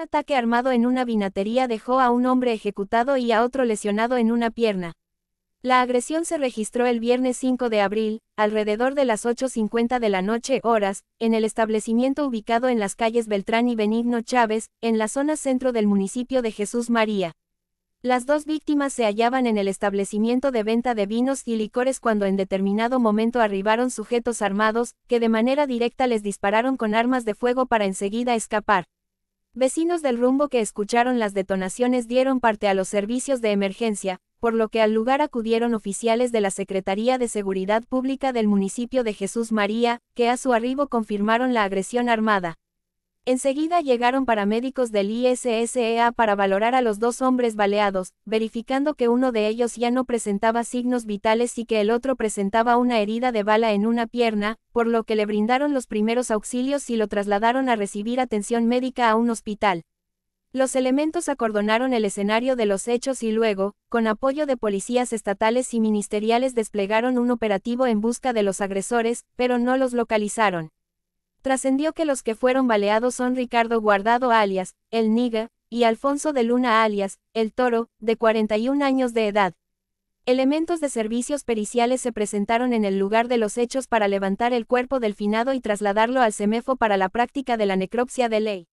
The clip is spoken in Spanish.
ataque armado en una vinatería dejó a un hombre ejecutado y a otro lesionado en una pierna. La agresión se registró el viernes 5 de abril, alrededor de las 8.50 de la noche horas, en el establecimiento ubicado en las calles Beltrán y Benigno Chávez, en la zona centro del municipio de Jesús María. Las dos víctimas se hallaban en el establecimiento de venta de vinos y licores cuando en determinado momento arribaron sujetos armados, que de manera directa les dispararon con armas de fuego para enseguida escapar. Vecinos del rumbo que escucharon las detonaciones dieron parte a los servicios de emergencia, por lo que al lugar acudieron oficiales de la Secretaría de Seguridad Pública del municipio de Jesús María, que a su arribo confirmaron la agresión armada. Enseguida llegaron paramédicos del ISSEA para valorar a los dos hombres baleados, verificando que uno de ellos ya no presentaba signos vitales y que el otro presentaba una herida de bala en una pierna, por lo que le brindaron los primeros auxilios y lo trasladaron a recibir atención médica a un hospital. Los elementos acordonaron el escenario de los hechos y luego, con apoyo de policías estatales y ministeriales, desplegaron un operativo en busca de los agresores, pero no los localizaron. Trascendió que los que fueron baleados son Ricardo Guardado alias, el Niga, y Alfonso de Luna alias, el Toro, de 41 años de edad. Elementos de servicios periciales se presentaron en el lugar de los hechos para levantar el cuerpo del finado y trasladarlo al CEMEFO para la práctica de la necropsia de ley.